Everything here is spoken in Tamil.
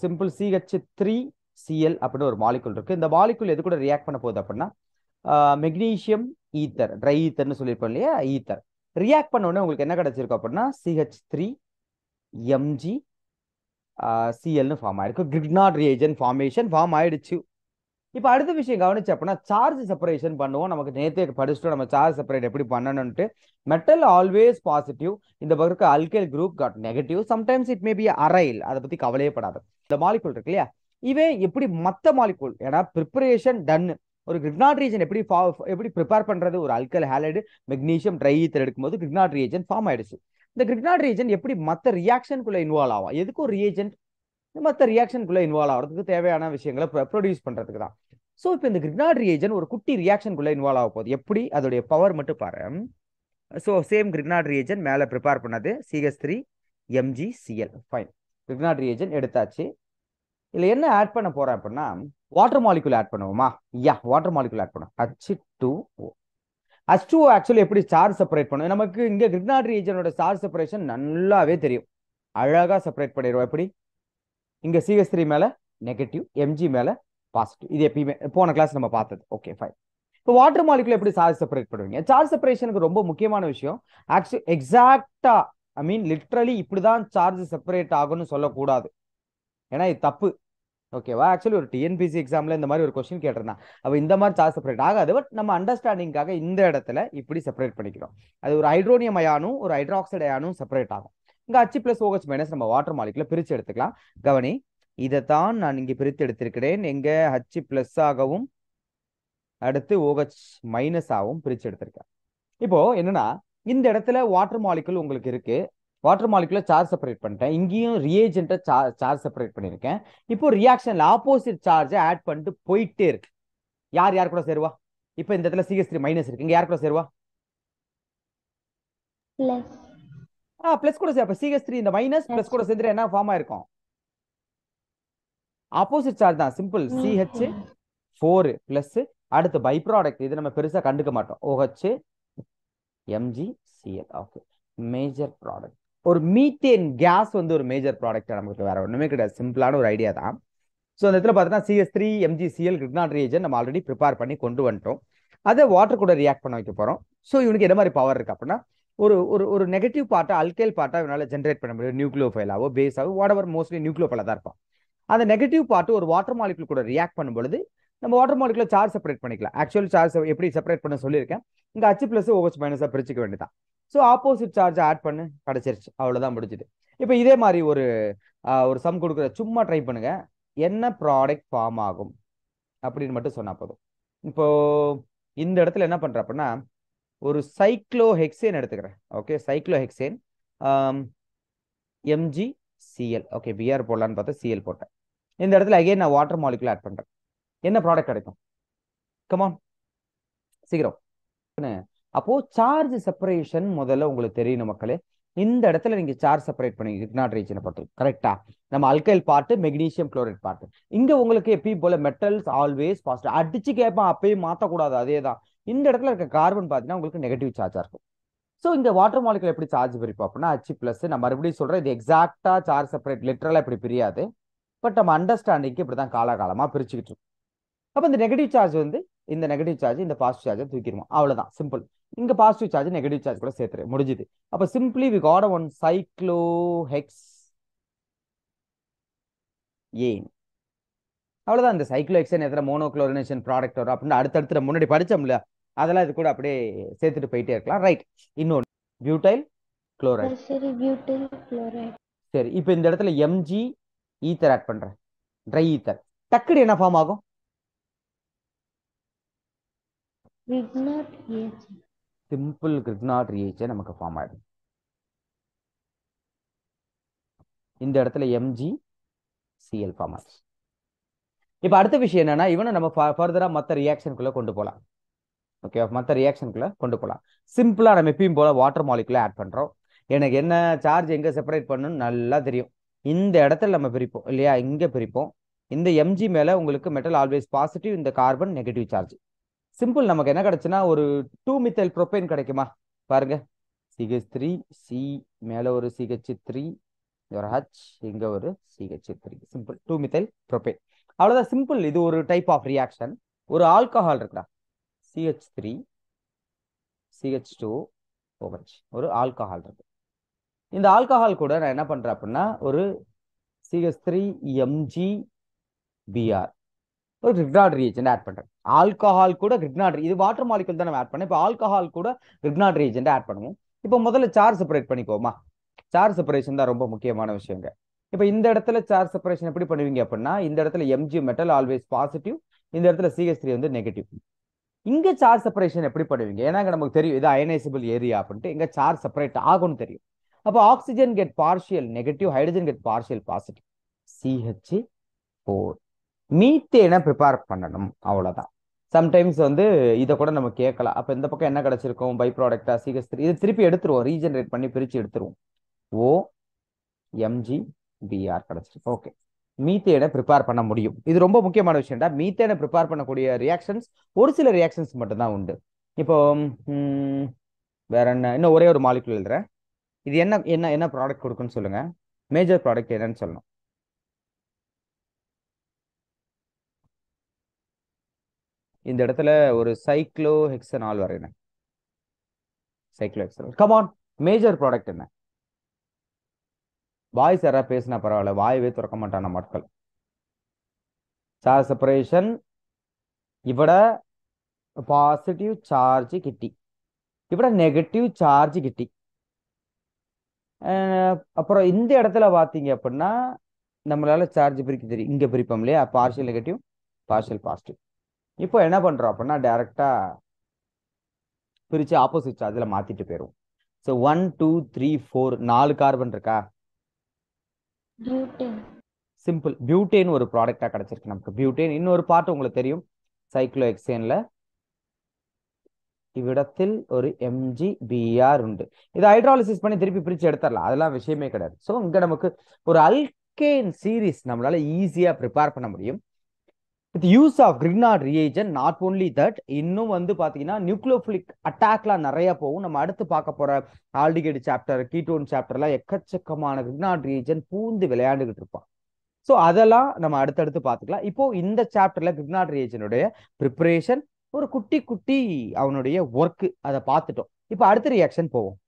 சிம்பிள் சிஹெச் த்ரீ சிஎல் அப்படின்னு ஒரு மாலிகுல் இருக்குது இந்த மாலிகுல் எது கூட ரியாக்ட் பண்ண போகுது அப்படின்னா மெக்னீஷியம் ஈத்தர் ட்ரை ஈத்தர்னு சொல்லியிருப்போம் இல்லையா ஈத்தர் ரியாக்ட் பண்ண உடனே உங்களுக்கு என்ன கிடச்சிருக்கும் அப்படின்னா சிஹெச் த்ரீ எம்ஜி சிஎல்னு ஃபார்ம் ஆயிருக்கு கிரிக்னாட் ரியேஜன் ஃபார்மேஷன் ஃபார்ம் ஆயிடுச்சு இப்போ அடுத்த விஷயம் கவனிச்சப்பனா சார்ஜ் செப்பரேஷன் பண்ணுவோம் நமக்கு நேத்தே படிச்சுட்டு நம்ம சார்ஜ் செப்பரேட் எப்படி பண்ணணும்ட்டு மெட்டல் ஆல்வேஸ் பாசிட்டிவ் இந்த பக்கம் alkyl group got negative sometimes it may be aryl அதை பற்றி கவலையப்படாது இந்த மாலிகூல் இருக்கு இல்லையா இவன் எப்படி மற்ற மாலிகூல் ஏன்னா ப்ரிப்பரேஷன் டன்னு ஒரு கிரிக்னாட் ரீஜன் எப்படி எப்படி ப்ரிப்பேர் பண்ணுறது ஒரு alkyl halide magnesium dry ether எடுக்கும்போது கிரிக்னாட் ரீஜன் ஃபார்ம் ஆயிடுச்சு இந்த கிரிக்னாட் ரீஜன் எப்படி மற்ற ரியாக்ஷனுக்குள்ள இன்வால்வ் ஆகும் எதுக்கு ஒரு ரீஜென்ட் மற்ற ரியாக்ஷனுக்குள்ள இன்வால்வ் ஆகிறதுக்கு தேவையான விஷயங்களை ப்ரொடியூஸ் பண்ணுறதுக்கு தான் ஸோ இப்போ இந்த கிரிக்னாட் ரியேஜன் ஒரு குட்டி ரியாக்ஷனுக்குள்ள இன்வால்வ் ஆக போகுது எப்படி அதோடைய பவர் மட்டும் பாரு ஸோ சேம் கிரிக்னாட் ரியேஜன் மேலே ப்ரிப்பேர் பண்ணது CS three MG CL fine Grignard reagent எடுத்தாச்சு இதில் என்ன ஆட் பண்ண போகிறேன் அப்படின்னா வாட்டர் மாலிகுல் ஆட் பண்ணுவோமா யா வாட்டர் மாலிகுல் ஆட் பண்ணுவோம் H two O H two actually எப்படி சார்ஜ் செப்பரேட் பண்ணும் நமக்கு இங்கே கிரிக்னாட் ரியேஜனோட சார்ஜ் செப்பரேஷன் நல்லாவே தெரியும் அழகாக செப்பரேட் பண்ணிடுவோம் எப்படி இங்கே சிஎஸ் த்ரீ மேலே நெகட்டிவ் எம்ஜி மேலே பாசிட்டிவ் இது எப்பயுமே போன கிளாஸ் நம்ம பார்த்தது ஓகே ஃபைன் இப்போ வாட்டர் மாலிகுல எப்படி சார்ஜ் செப்பரேட் பண்ணுவீங்க சார்ஜ் செப்பரேஷனுக்கு ரொம்ப முக்கியமான விஷயம் ஆக்சுவல் எக்ஸாக்டா ஐ மீன் லிட்ரலி இப்படிதான் சார்ஜ் செப்பரேட் ஆகும்னு சொல்லக்கூடாது ஏன்னா இது தப்பு ஓகேவா ஆக்சுவலி ஒரு டிஎன்பிசி எக்ஸாம்ல இந்த மாதிரி ஒரு கொஸ்டின் கேட்டிருந்தான் அப்போ இந்த மாதிரி சார்ஜ் செப்பரேட் ஆகாது பட் நம்ம அண்டர்ஸ்டாண்டிங்காக இந்த இடத்துல இப்படி செப்பரேட் பண்ணிக்கிறோம் அது ஒரு ஹைட்ரோனியம் அயானும் ஒரு ஹைட்ராக்சைடு அயானும் செப்பரேட் ஆகும் இங்க அச்சு பிளஸ் ஓஹெச் மைனஸ் நம்ம வாட்டர் மாலிக்குள்ள பிரிச்சு எடுத்துக்கலாம் கவனி இதைத்தான் நான் இங்க பிரித்து எடுத்திருக்கிறேன் எங்க ஹச் பிளஸ் ஆகவும் அடுத்து ஓஹெச் மைனஸ் ஆகவும் பிரிச்சு எடுத்திருக்கேன் இப்போ என்னன்னா இந்த இடத்துல வாட்டர் மாலிக்குள் உங்களுக்கு இருக்கு வாட்டர் மாலிக்குள்ள சார்ஜ் செப்பரேட் பண்ணிட்டேன் இங்கேயும் ரியேஜென்ட்டை சார்ஜ் செப்பரேட் பண்ணியிருக்கேன் இப்போ ரியாக்ஷன்ல ஆப்போசிட் சார்ஜை ஆட் பண்ணிட்டு போயிட்டே இருக்கு யார் யார் கூட சேருவா இப்போ இந்த இடத்துல சிஎஸ் மைனஸ் இருக்கு இங்க யார் கூட சேருவா ஆ ப்ளஸ் கூட அப்ப சிஎஸ் த்ரீ இந்த மைனஸ் ப்ளஸ் கூட சேர்ந்து என்ன ஃபார்ம் ஆயிருக்கும் ஆப்போசிட் சார்ஜ் தான் சிம்பிள் சிஹெச் ஃபோர் பிளஸ் அடுத்து பை ப்ராடக்ட் இது நம்ம பெருசா கண்டுக்க மாட்டோம் OH MG CL okay major product ஒரு மீத்தேன் கேஸ் வந்து ஒரு மேஜர் ப்ராடக்ட் நமக்கு வேற ஒன்றுமே கிடையாது சிம்பிளான ஒரு ஐடியா தான் ஸோ அந்த இடத்துல பார்த்தீங்கன்னா CS three MG CL Grignard reagent நம்ம ஆல்ரெடி ப்ரிப்பேர் பண்ணி கொண்டு வந்துட்டோம் அதை வாட்டர் கூட ரியாக்ட் பண்ண வைக்க போகிறோம் ஸோ இவனுக்கு என்ன மாதிரி பவர் இருக்கு அப்படின்னா ஒரு ஒரு ஒரு நெகட்டிவ் பார்ட்டா அல்கேல் பார்ட்டா இவனால் ஜென்ரேட் பண்ண முடியும் நியூக்ளியோ ஃபைலாவோ பேஸாவோ வாட் அவர் மோஸ்ட்லி நியூக்ளியோ தான் இருப்பான் அந்த நெகட்டிவ் பார்ட்டு ஒரு வாட்டர் மாலிகுல் கூட ரியாக்ட் பண்ணும்பொழுது நம்ம வாட்டர் மாலிகுல சார்ஜ் செப்பரேட் பண்ணிக்கலாம் ஆக்சுவல் சார்ஜ் எப்படி செப்பரேட் பண்ண சொல்லியிருக்கேன் இங்கே அச்சு பிளஸ் ஓஹெச் மைனஸாக பிரிச்சுக்க வேண்டியதான் ஸோ ஆப்போசிட் சார்ஜ் ஆட் பண்ணு கிடச்சிருச்சு அவ்வளோதான் முடிஞ்சுது இப்போ இதே மாதிரி ஒரு ஒரு சம் கொடுக்குற சும்மா ட்ரை பண்ணுங்க என்ன ப்ராடக்ட் ஃபார்ம் ஆகும் அப்படின்னு மட்டும் சொன்னால் போதும் இப்போ இந்த இடத்துல என்ன பண்ணுற அப்படின்னா ஒரு சைக்ளோஹெக்சேன் எடுத்துக்கிறேன் okay cyclohexane MG CL okay BR போடலான்னு பார்த்தா சிஎல் போட்டேன் இந்த இடத்துல அகைன் நான் வாட்டர் மாலிகுல் ஆட் பண்ணுறேன் என்ன ப்ராடக்ட் கிடைக்கும் கமான் சீக்கிரம் அப்போ சார்ஜ் செப்பரேஷன் முதல்ல உங்களுக்கு தெரியணும் மக்களே இந்த இடத்துல நீங்க சார்ஜ் செப்பரேட் பண்ணி இக்னாட் ரீஜனை பார்த்து கரெக்டா நம்ம alkyl part magnesium chloride part இங்க உங்களுக்கு எப்பயும் போல மெட்டல்ஸ் ஆல்வேஸ் பாசிட்டிவ் அடிச்சு கேட்பான் அப்பயும் மாத்தக்கூடாது அதே தான் இந்த இடத்துல இருக்க கார்பன் பார்த்தீங்கன்னா உங்களுக்கு நெகட்டிவ் சார்ஜாக இருக்கும் ஸோ இந்த வாட்டர் மாலிகல் எப்படி சார்ஜ் பிரிப்போம் அப்படின்னா ஹச் ப்ளஸ் நான் மறுபடியும் சொல்கிறேன் இது எக்ஸாக்டாக சார்ஜ் செப்பரேட் லிட்டரலாக இப்படி பிரியாது பட் நம்ம அண்டர்ஸ்டாண்டிங்க்கு இப்படி தான் காலகாலமாக பிரிச்சுக்கிட்டு இருக்கோம் அப்போ இந்த நெகட்டிவ் சார்ஜ் வந்து இந்த நெகட்டிவ் சார்ஜ் இந்த பாசிட்டிவ் சார்ஜை தூக்கிடுவோம் அவ்வளோதான் சிம்பிள் இங்கே பாசிட்டிவ் சார்ஜ் நெகட்டிவ் சார்ஜ் கூட சேர்த்துரு முடிஞ்சுது அப்போ simply we got one cyclohexane அவ்வளோதான் இந்த சைக்ளோஎக்ஸன் எத்தனை மோனோக்ளோரினேஷன் ப்ராடக்ட் வரும் அப்படின்னு அடுத்தடுத்து நம்ம முன்னாடி படித்தோம்ல அதெல்லாம் இது கூட அப்படியே சேர்த்துட்டு போயிட்டே இருக்கலாம் ரைட் இன்னொன்று பியூட்டைல் குளோரைட் சரி பியூட்டைல் குளோரைட் சரி இப்போ இந்த இடத்துல எம்ஜி ஈத்தர் ஆட் பண்ணுறேன் ட்ரை ஈத்தர் டக்குனு என்ன ஃபார்ம் ஆகும் சிம்பிள் கிரிக்னாட் ரியேஜை நமக்கு ஃபார்ம் ஆகிடும் இந்த இடத்துல எம்ஜி சிஎல் ஃபார்ம் ஆச்சு இப்போ அடுத்த விஷயம் என்னன்னா இவனை நம்ம ஃபர்தராக மற்ற ரியாக்ஷனுக்குள்ள கொண்டு போகலாம் ஓகே மற்ற ரியாக்ஷனுக்குள்ள கொண்டு போகலாம் சிம்பிளாக நம்ம எப்பயும் போல் வாட்டர் மாலிக்குள்ளே ஆட் பண்ணுறோம் எனக்கு என்ன சார்ஜ் எங்கே செப்பரேட் பண்ணணும்னு நல்லா தெரியும் இந்த இடத்துல நம்ம பிரிப்போம் இல்லையா இங்கே பிரிப்போம் இந்த எம்ஜி மேலே உங்களுக்கு மெட்டல் ஆல்வேஸ் பாசிட்டிவ் இந்த கார்பன் நெகட்டிவ் சார்ஜ் சிம்பிள் நமக்கு என்ன கிடைச்சுன்னா ஒரு டூ மித்தல் ப்ரொபைன் கிடைக்குமா பாருங்க சிஹெச் த்ரீ சி மேலே ஒரு சிஹெச் த்ரீ ஒரு ஹச் இங்கே ஒரு CH three simple two methyl propane அவ்வளோதான் சிம்பிள் இது ஒரு டைப் ஆஃப் ரியாக்ஷன் ஒரு ஆல்கஹால் இருக்குடா CH three CH two OH ஒரு ஆல்கஹால் இருக்கு இந்த ஆல்கஹால் கூட நான் என்ன பண்ணுறேன் அப்படின்னா ஒரு சிஹெச் த்ரீ எம்ஜி பிஆர் ஒரு கிரிக்னாட் ரீஜன் ஆட் பண்ணுறேன் ஆல்கஹால் கூட கிரிக்னாட் இது வாட்டர் மாலிகுல் தான் நம்ம ஆட் பண்ணேன் இப்போ ஆல்கஹால் கூட கிரிக்னாட் ரீஜன் ஆட் பண்ணுவோம் இப்போ முதல்ல சார்ஜ் செப்பரேட் பண்ணிக்கோமா சார்ஜ் செப்பரேஷன் தான் ரொம்ப முக்கியமான விஷயங்க இப்போ இந்த இடத்துல சார்ஜ் செப்பரேஷன் எப்படி பண்ணுவீங்க அப்படின்னா இந்த இடத்துல எம்ஜி மெட்டல் ஆல்வேஸ் பாசிட்டிவ் இந்த இடத்துல சிஎஸ் த்ரீ வந்து நெகட்டிவ் இங்கே சார்ஜ் செப்பரேஷன் எப்படி பண்ணுவீங்க ஏன்னா நமக்கு தெரியும் இது அயனைசபிள் ஏரியா அப்படின்ட்டு இங்கே சார்ஜ் செப்பரேட் ஆகும்னு தெரியும் அப்போ oxygen get partial negative hydrogen get partial positive CH four மீத்தேனை ப்ரிப்பேர் பண்ணணும் அவ்வளோதான் சம்டைம்ஸ் வந்து இதை கூட நம்ம கேட்கலாம் அப்போ இந்த பக்கம் என்ன கிடச்சிருக்கோம் பை ப்ராடக்டா சிஹெச் த்ரீ இது திருப்பி எடுத்துருவோம் ரீஜென்ரேட் பண்ணி பிரித்து எடுத்துருவோம் ஓ எம்ஜி பிஆர் கிடச்சிருக்கு ஓகே மீத்தேனை ப்ரிப்பேர் பண்ண முடியும் இது ரொம்ப முக்கியமான விஷயம்டா மீத்தேனை ப்ரிப்பேர் பண்ணக்கூடிய ரியாக்ஷன்ஸ் ஒரு சில ரியாக்ஷன்ஸ் மட்டும்தான் உண்டு இப்போ வேற என்ன இன்னும் ஒரே ஒரு மாலிகுல் எழுதுறேன் இது என்ன என்ன என்ன ப்ராடக்ட் கொடுக்குன்னு சொல்லுங்க மேஜர் ப்ராடக்ட் என்னன்னு சொல்லணும் இந்த இடத்துல ஒரு சைக்ளோ வரையினேன் சைக்ளோஹெக்சனால் கமான் மேஜர் ப்ராடக்ட் என்ன வாய்ஸ் யாராவது பேசினா பரவாயில்ல வாயவே திறக்க மாட்டான மக்கள் சார்ஜ் செப்பரேஷன் இவட பாசிட்டிவ் சார்ஜ் கிட்டி இவட நெகட்டிவ் சார்ஜ் கிட்டி அப்புறம் இந்த இடத்துல பார்த்தீங்க அப்படின்னா நம்மளால சார்ஜ் பிரிக்க தெரியும் இங்கே பிரிப்போம் இல்லையா பார்ஷியல் நெகட்டிவ் பார்ஷியல் பாசிட்டிவ் இப்போ என்ன பண்ணுறோம் அப்படின்னா டைரெக்டாக பிரித்து ஆப்போசிட் சார்ஜில் மாற்றிட்டு போயிடுவோம் so one two three four நாலு கார்பன் இருக்கா சிம்பிள் பியூட்டேன் ஒரு ப்ராடக்டா கிடைச்சிருக்கு நமக்கு பியூட்டேன் இன்னொரு பார்ட் உங்களுக்கு தெரியும் சைக்ளோ எக்ஸேன்ல இவ்விடத்தில் ஒரு எம்ஜி பிஆர் உண்டு இது ஹைட்ராலிசிஸ் பண்ணி திருப்பி பிரிச்சு எடுத்துடலாம் அதெல்லாம் விஷயமே கிடையாது ஸோ இங்க நமக்கு ஒரு அல்கேன் சீரீஸ் நம்மளால ஈஸியா ப்ரிப்பேர் பண்ண முடியும் with use of Grignard reagent not only that இன்னும் வந்து பார்த்தீங்கன்னா நியூக்ளோஃபிளிக் அட்டாக்லாம் நிறைய போகும் நம்ம அடுத்து பார்க்க போகிற ஆல்டிகேடு சாப்டர் கீட்டோன் சாப்டர்லாம் எக்கச்சக்கமான கிரிக்னாட் ரியேஜன் பூந்து விளையாண்டுகிட்டு இருப்பான் ஸோ அதெல்லாம் நம்ம அடுத்தடுத்து பார்த்துக்கலாம் இப்போ இந்த சாப்டர்ல கிரிக்னாட் ரியேஜனுடைய ப்ரிப்பரேஷன் ஒரு குட்டி குட்டி அவனுடைய ஒர்க்கு அதை பார்த்துட்டோம் இப்போ அடுத்த ரியாக்ஷன் போவோம்